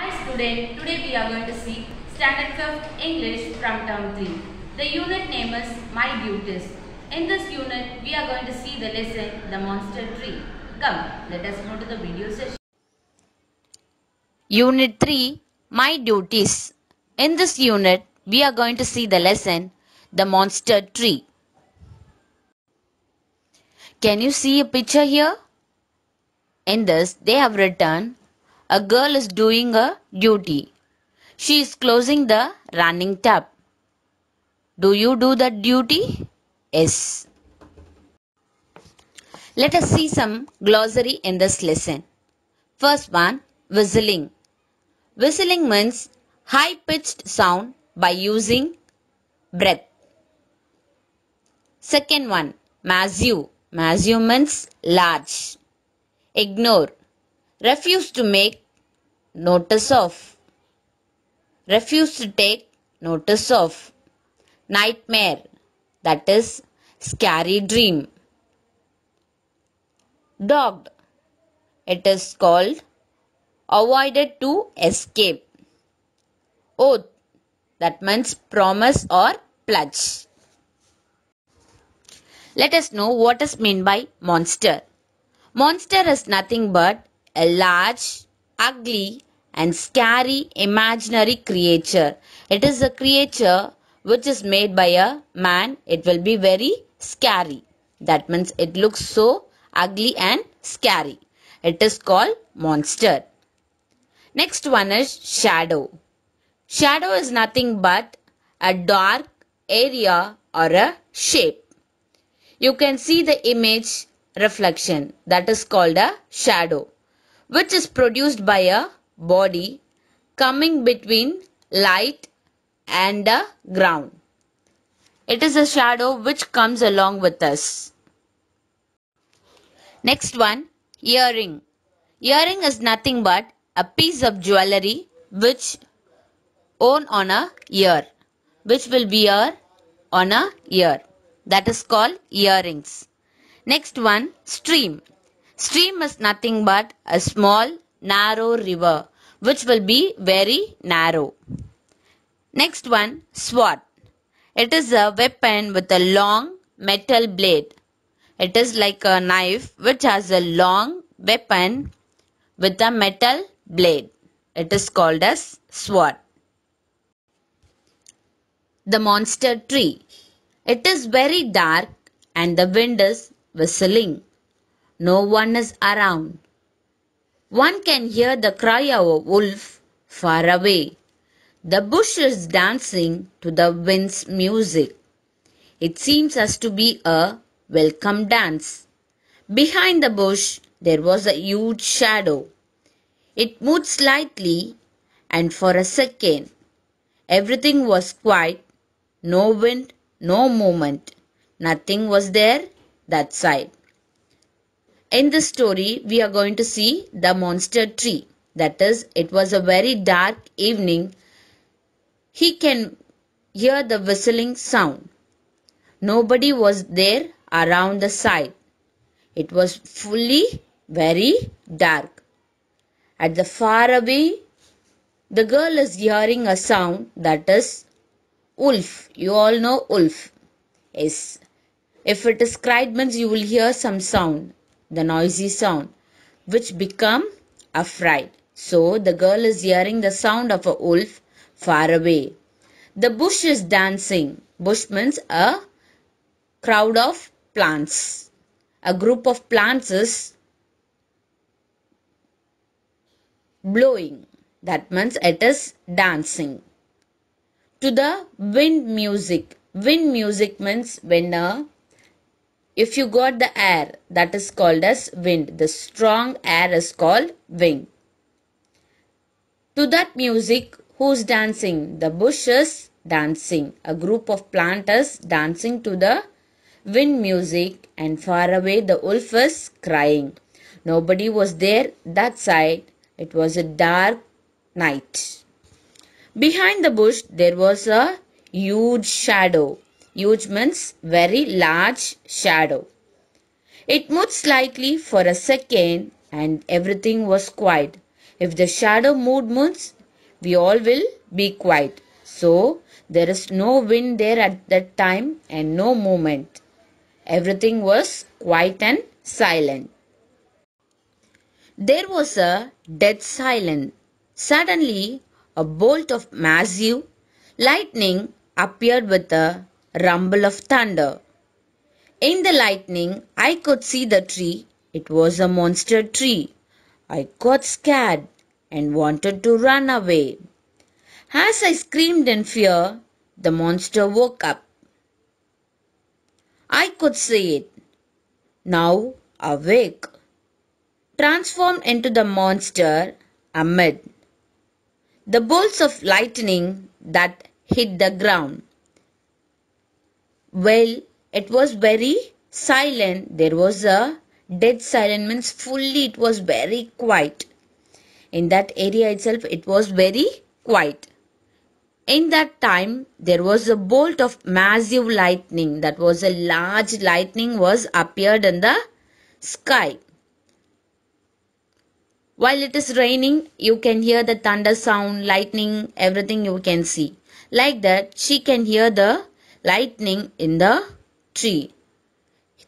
Hi student, today we are going to see Standard 5th English from Term 3. The unit name is My Duties. In this unit, we are going to see the lesson The Monster Tree. Come, let us go to the video session. Unit 3 My Duties In this unit, we are going to see the lesson The Monster Tree. Can you see a picture here? In this, they have written a girl is doing a duty. She is closing the running tap. Do you do that duty? Yes. Let us see some glossary in this lesson. First one, whistling. Whistling means high pitched sound by using breath. Second one, massive. Massive means large. Ignore refuse to make notice of, refuse to take notice of, nightmare, that is, scary dream. Dogged, it is called, avoided to escape. Oath, that means promise or pledge. Let us know what is meant by monster. Monster is nothing but a large, ugly, and scary imaginary creature. It is a creature which is made by a man. It will be very scary. That means it looks so ugly and scary. It is called monster. Next one is shadow. Shadow is nothing but a dark area or a shape. You can see the image reflection that is called a shadow which is produced by a body coming between light and the ground. It is a shadow which comes along with us. Next one, earring. Earring is nothing but a piece of jewelry which worn on a ear, which will be a on a ear. That is called earrings. Next one, stream. Stream is nothing but a small narrow river which will be very narrow. Next one, sword. It is a weapon with a long metal blade. It is like a knife which has a long weapon with a metal blade. It is called as sword. The monster tree. It is very dark and the wind is whistling no one is around. One can hear the cry of a wolf far away. The bush is dancing to the wind's music. It seems as to be a welcome dance. Behind the bush, there was a huge shadow. It moved slightly, and for a second, everything was quiet no wind, no movement. Nothing was there that side. In this story, we are going to see the monster tree. That is, it was a very dark evening. He can hear the whistling sound. Nobody was there around the side. It was fully very dark. At the far away, the girl is hearing a sound that is wolf. You all know wolf. Yes. If it is cried means you will hear some sound the noisy sound, which become a fright. So the girl is hearing the sound of a wolf far away. The bush is dancing. Bush means a crowd of plants. A group of plants is blowing. That means it is dancing. To the wind music. Wind music means when a if you got the air, that is called as wind. The strong air is called wing. To that music, who's dancing? The bushes dancing. A group of planters dancing to the wind music and far away the wolf is crying. Nobody was there that side. It was a dark night. Behind the bush, there was a huge shadow. Huge means very large shadow. It moved slightly for a second and everything was quiet. If the shadow moves, we all will be quiet. So there is no wind there at that time and no movement. Everything was quiet and silent. There was a dead silence. Suddenly a bolt of massive lightning appeared with a rumble of thunder. In the lightning, I could see the tree. It was a monster tree. I got scared and wanted to run away. As I screamed in fear, the monster woke up. I could see it. Now awake. Transformed into the monster, Ahmed. The bolts of lightning that hit the ground. Well, it was very silent. There was a dead silence, means fully it was very quiet. In that area itself, it was very quiet. In that time, there was a bolt of massive lightning. That was a large lightning was appeared in the sky. While it is raining, you can hear the thunder sound, lightning, everything you can see. Like that, she can hear the lightning in the tree.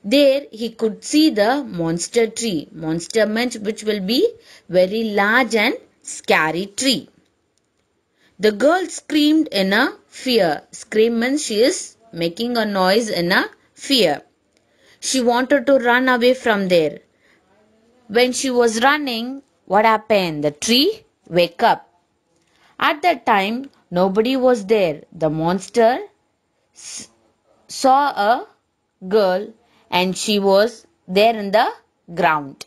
There he could see the monster tree. Monster meant which will be very large and scary tree. The girl screamed in a fear. Scream means she is making a noise in a fear. She wanted to run away from there. When she was running, what happened? The tree wake up. At that time, nobody was there. The monster saw a girl and she was there in the ground.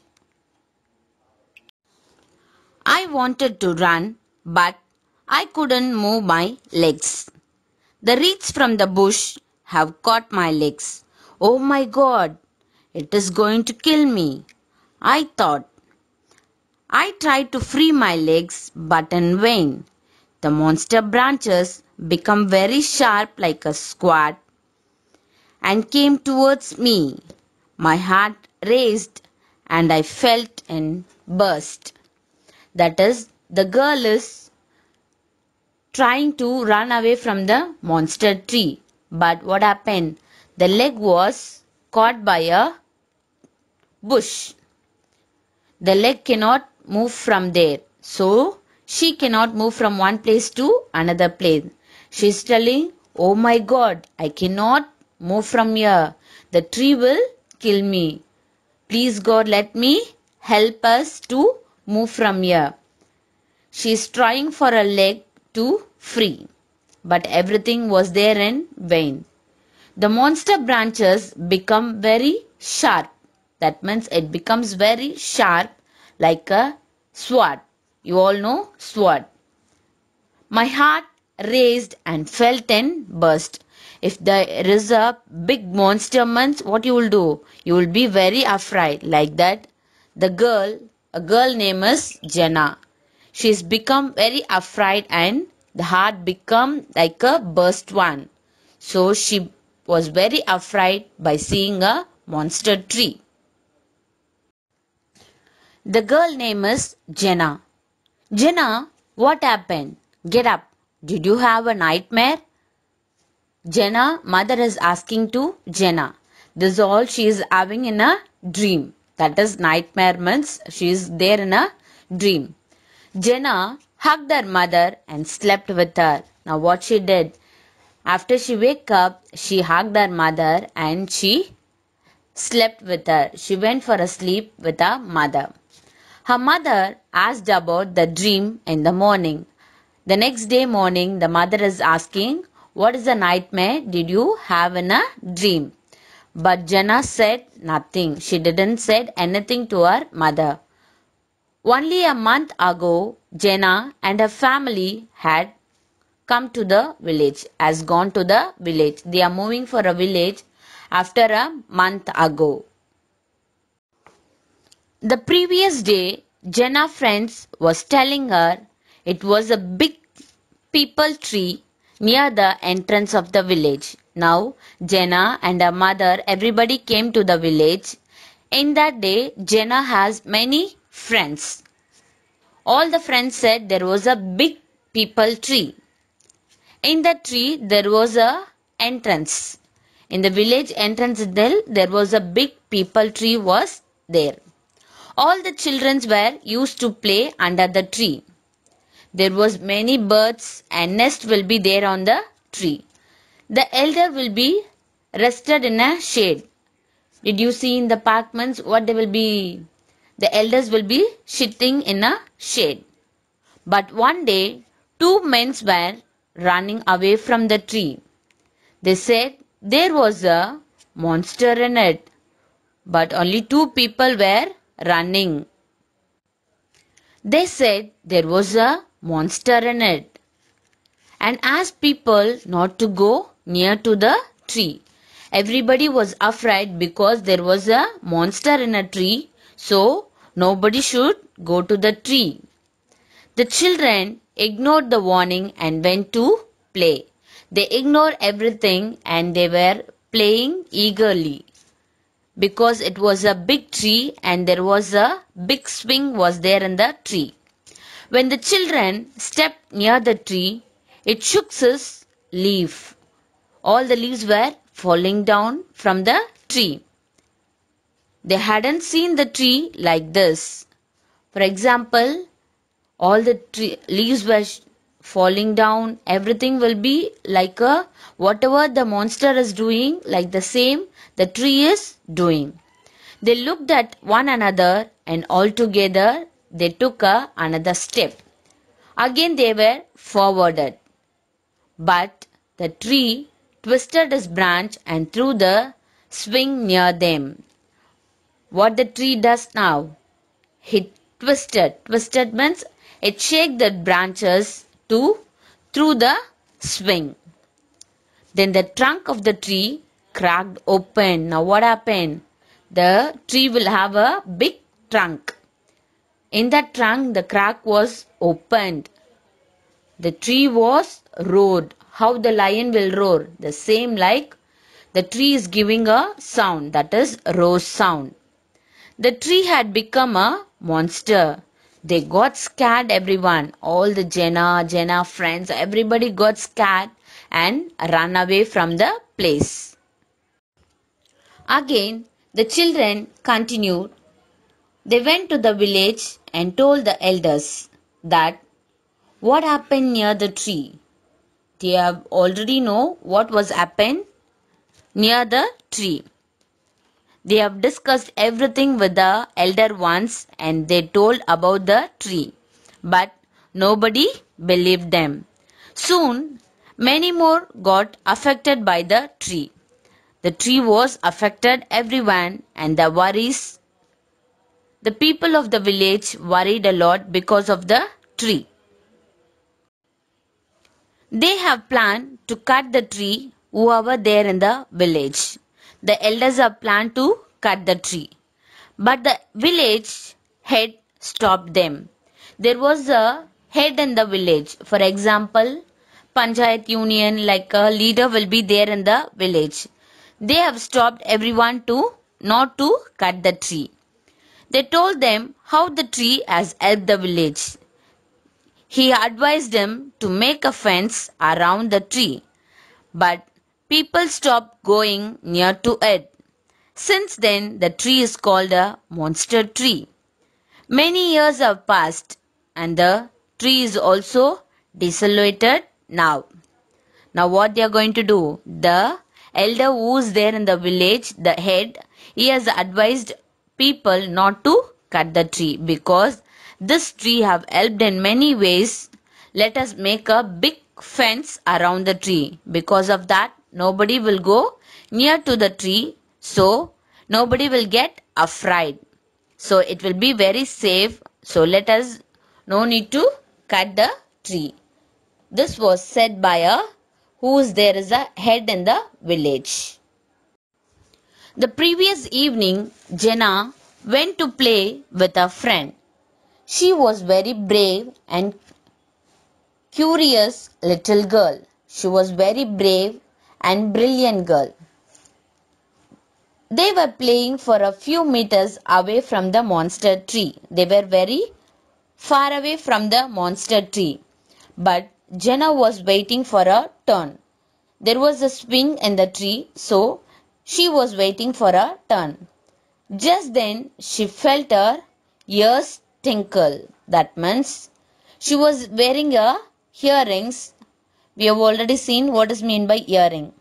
I wanted to run, but I couldn't move my legs. The reeds from the bush have caught my legs. Oh my god, it is going to kill me, I thought. I tried to free my legs, but in vain. The monster branches Become very sharp like a squat, and came towards me. My heart raised and I felt and burst. That is, the girl is trying to run away from the monster tree. But what happened? The leg was caught by a bush. The leg cannot move from there. So she cannot move from one place to another place is telling, Oh my God, I cannot move from here. The tree will kill me. Please, God, let me help us to move from here. She is trying for a leg to free, but everything was there in vain. The monster branches become very sharp. That means it becomes very sharp like a sword. You all know sword. My heart raised and felt and burst if there is a big monster month what you will do you will be very afraid like that the girl a girl name is jenna She has become very afraid and the heart become like a burst one so she was very afraid by seeing a monster tree the girl name is jenna jenna what happened get up did you have a nightmare? Jenna, mother is asking to Jenna. This is all she is having in a dream. That is nightmare means she is there in a dream. Jenna hugged her mother and slept with her. Now what she did? After she wake up, she hugged her mother and she slept with her. She went for a sleep with her mother. Her mother asked about the dream in the morning. The next day morning, the mother is asking, What is the nightmare did you have in a dream? But Jenna said nothing. She didn't said anything to her mother. Only a month ago, Jenna and her family had come to the village, has gone to the village. They are moving for a village after a month ago. The previous day, Jenna friends was telling her it was a big people tree near the entrance of the village. Now, Jenna and her mother, everybody came to the village. In that day, Jenna has many friends. All the friends said there was a big people tree. In the tree, there was a entrance. In the village entrance there, there was a big people tree was there. All the children were used to play under the tree. There was many birds and nest will be there on the tree. The elder will be rested in a shade. Did you see in the park what they will be? The elders will be sitting in a shade. But one day, two men were running away from the tree. They said there was a monster in it. But only two people were running. They said there was a monster in it and asked people not to go near to the tree. Everybody was afraid because there was a monster in a tree, so nobody should go to the tree. The children ignored the warning and went to play. They ignored everything and they were playing eagerly because it was a big tree and there was a big swing was there in the tree. When the children stepped near the tree, it shook its leaf. All the leaves were falling down from the tree. They hadn't seen the tree like this. For example, all the tree, leaves were falling down everything will be like a whatever the monster is doing like the same the tree is doing they looked at one another and all together they took a another step. Again they were forwarded. But the tree twisted its branch and threw the swing near them. What the tree does now? It twisted. Twisted means it shake the branches to through the swing. Then the trunk of the tree cracked open. Now what happened? The tree will have a big trunk. In that trunk, the crack was opened. The tree was roared. How the lion will roar? The same like the tree is giving a sound, that is, rose sound. The tree had become a monster. They got scared, everyone. All the Jenna, Jenna friends, everybody got scared and ran away from the place. Again, the children continued they went to the village and told the elders that what happened near the tree. They have already know what was happened near the tree. They have discussed everything with the elder ones and they told about the tree. But nobody believed them. Soon, many more got affected by the tree. The tree was affected everyone and the worries the people of the village worried a lot because of the tree. They have planned to cut the tree whoever there in the village. The elders have planned to cut the tree. But the village head stopped them. There was a head in the village. For example, Panchayat Union like a leader will be there in the village. They have stopped everyone to not to cut the tree. They told them how the tree has helped the village. He advised them to make a fence around the tree. But people stopped going near to it. Since then, the tree is called a monster tree. Many years have passed and the tree is also desolated now. Now what they are going to do? The elder who is there in the village, the head, he has advised people not to cut the tree because this tree have helped in many ways. Let us make a big fence around the tree. Because of that, nobody will go near to the tree. So, nobody will get afraid. So, it will be very safe. So, let us no need to cut the tree. This was said by a whose there is a head in the village. The previous evening, Jenna went to play with her friend. She was very brave and curious little girl. She was very brave and brilliant girl. They were playing for a few meters away from the monster tree. They were very far away from the monster tree. But Jenna was waiting for a turn. There was a swing in the tree, so she was waiting for her turn. Just then she felt her ears tinkle. That means she was wearing her earrings. We have already seen what is mean by earring.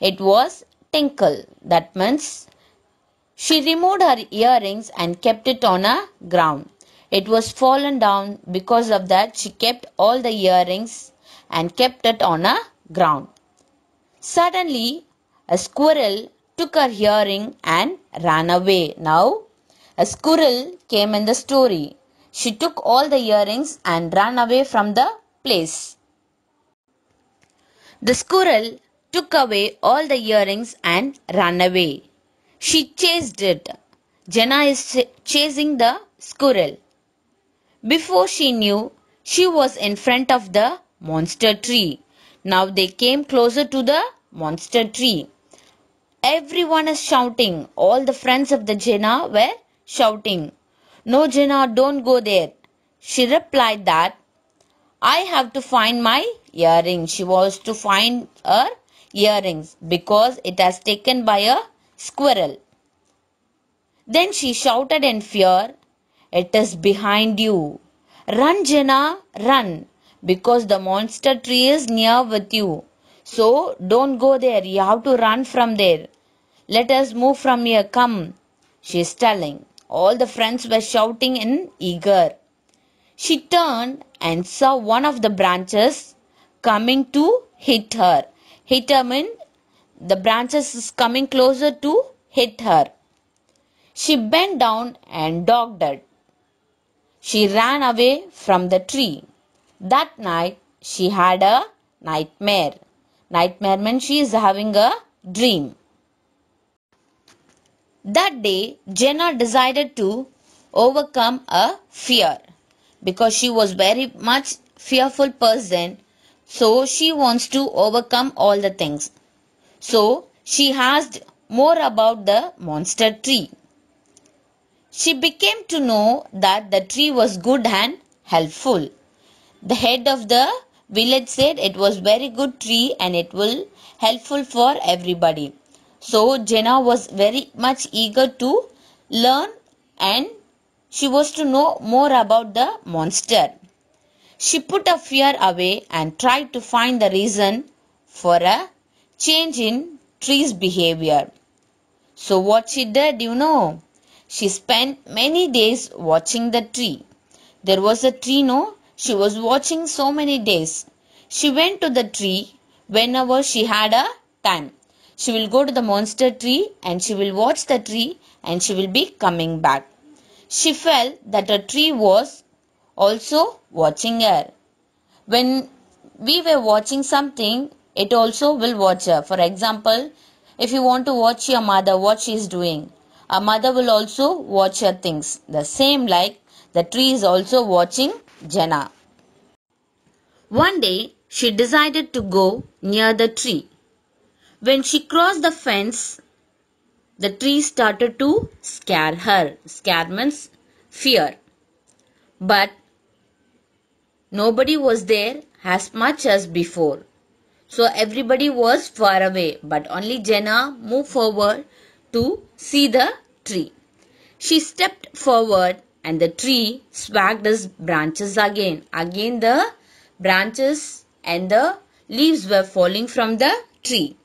It was tinkle. That means she removed her earrings and kept it on a ground. It was fallen down. Because of that, she kept all the earrings and kept it on a ground. Suddenly, a squirrel took her hearing and ran away. Now, a squirrel came in the story. She took all the earrings and ran away from the place. The squirrel took away all the earrings and ran away. She chased it. Jenna is ch- chasing the squirrel. Before she knew, she was in front of the monster tree. Now they came closer to the monster tree. Everyone is shouting. All the friends of the Jina were shouting. No, Jina, don't go there. She replied that I have to find my earring. She was to find her earrings because it has taken by a squirrel. Then she shouted in fear, It is behind you. Run, Jina, run, because the monster tree is near with you. So don't go there. You have to run from there. Let us move from here. Come. She is telling. All the friends were shouting in eager. She turned and saw one of the branches coming to hit her. Hit her means the branches is coming closer to hit her. She bent down and dogged it. She ran away from the tree. That night she had a nightmare nightmare means she is having a dream. That day, Jenna decided to overcome a fear because she was very much fearful person. So she wants to overcome all the things. So she asked more about the monster tree. She became to know that the tree was good and helpful. The head of the village said it was very good tree and it will helpful for everybody. So Jenna was very much eager to learn and she was to know more about the monster. She put her fear away and tried to find the reason for a change in tree's behavior. So what she did, you know, she spent many days watching the tree. There was a tree, no, she was watching so many days. She went to the tree whenever she had a time. She will go to the monster tree and she will watch the tree and she will be coming back. She felt that a tree was also watching her. When we were watching something, it also will watch her. For example, if you want to watch your mother, what she is doing, a mother will also watch her things. The same like the tree is also watching Jenna. One day she decided to go near the tree. When she crossed the fence, the tree started to scare her. Scare means fear. But nobody was there as much as before. So everybody was far away, but only Jenna moved forward to see the tree. She stepped forward and the tree swagged its branches again. Again the branches and the leaves were falling from the tree.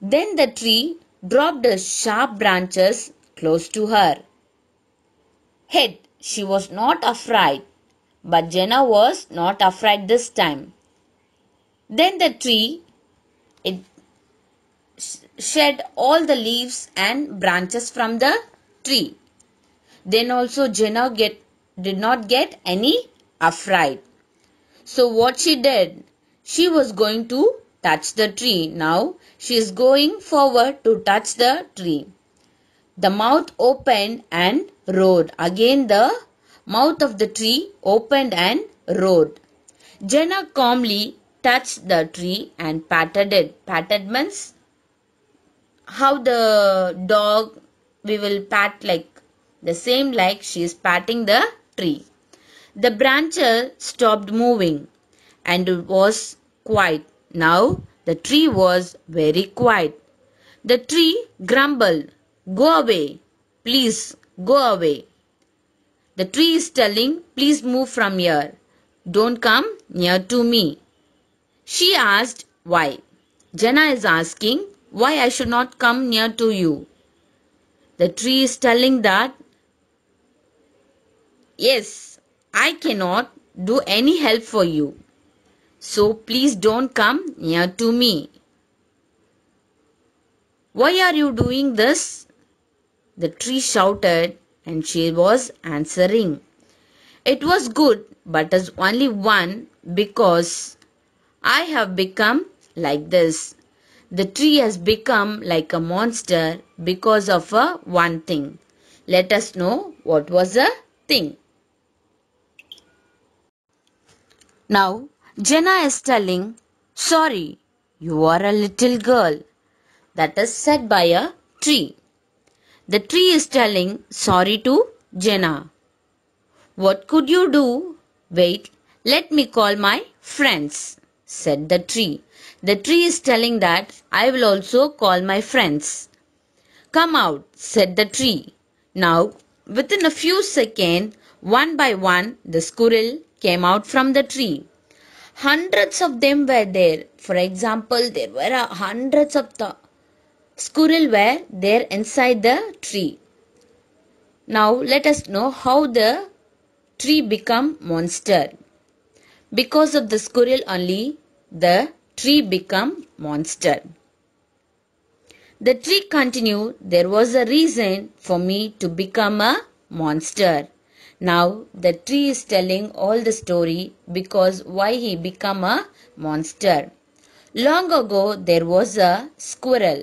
Then the tree dropped its sharp branches close to her. Head, she was not afraid, but Jenna was not afraid this time. Then the tree, it shed all the leaves and branches from the tree. Then also Jenna get, did not get any affright. So what she did? She was going to touch the tree. Now she is going forward to touch the tree. The mouth opened and roared. Again the mouth of the tree opened and roared. Jenna calmly touched the tree and patted it. Patted means how the dog we will pat like the same like she is patting the tree. The branches stopped moving and was quiet. Now the tree was very quiet. The tree grumbled, Go away, please go away. The tree is telling, Please move from here. Don't come near to me. She asked why. Jana is asking why I should not come near to you. The tree is telling that Yes, I cannot do any help for you. So please don't come near to me. Why are you doing this? The tree shouted and she was answering. It was good but as only one because I have become like this. The tree has become like a monster because of a one thing. Let us know what was a thing. Now, Jenna is telling, Sorry, you are a little girl. That is said by a tree. The tree is telling sorry to Jenna. What could you do? Wait, let me call my friends, said the tree. The tree is telling that I will also call my friends. Come out, said the tree. Now, within a few seconds, one by one, the squirrel, came out from the tree. Hundreds of them were there. For example, there were hundreds of the squirrel were there inside the tree. Now let us know how the tree become monster. Because of the squirrel only, the tree become monster. The tree continued, there was a reason for me to become a monster. Now the tree is telling all the story because why he become a monster. Long ago there was a squirrel.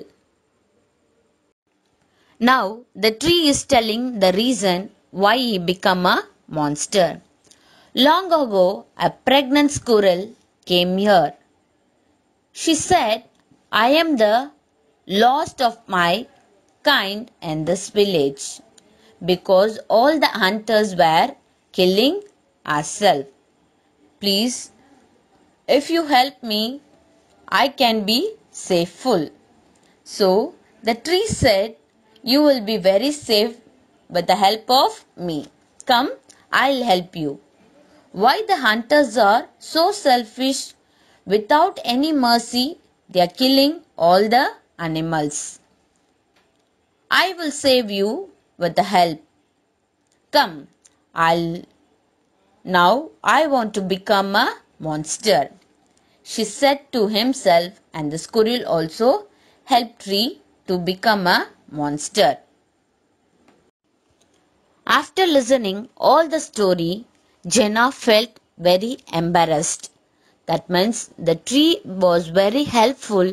Now the tree is telling the reason why he become a monster. Long ago a pregnant squirrel came here. She said, I am the lost of my kind in this village because all the hunters were killing ourselves. Please, if you help me, I can be safe full. So the tree said, You will be very safe with the help of me. Come, I'll help you. Why the hunters are so selfish without any mercy, they are killing all the animals. I will save you with the help. Come, I'll. Now I want to become a monster, she said to himself, and the squirrel also helped Tree to become a monster. After listening all the story, Jenna felt very embarrassed. That means the tree was very helpful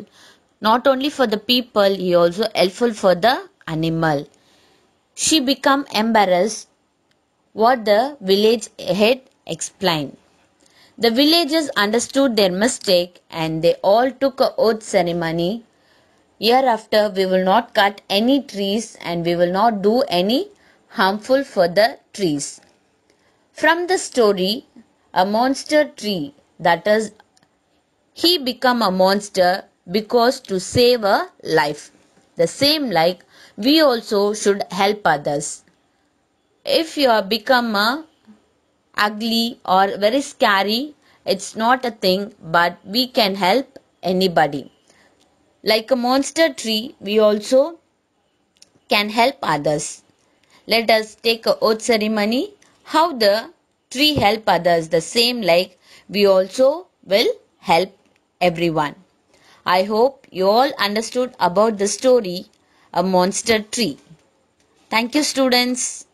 not only for the people, he also helpful for the animal. She became embarrassed, what the village head explained. The villagers understood their mistake and they all took a oath ceremony. Hereafter, we will not cut any trees and we will not do any harmful for the trees. From the story, a monster tree, that is, he become a monster because to save a life. The same like we also should help others. If you become a ugly or very scary, it's not a thing, but we can help anybody. Like a monster tree, we also can help others. Let us take a oath ceremony. How the tree help others the same like we also will help everyone. I hope you all understood about the story a monster tree. Thank you, students.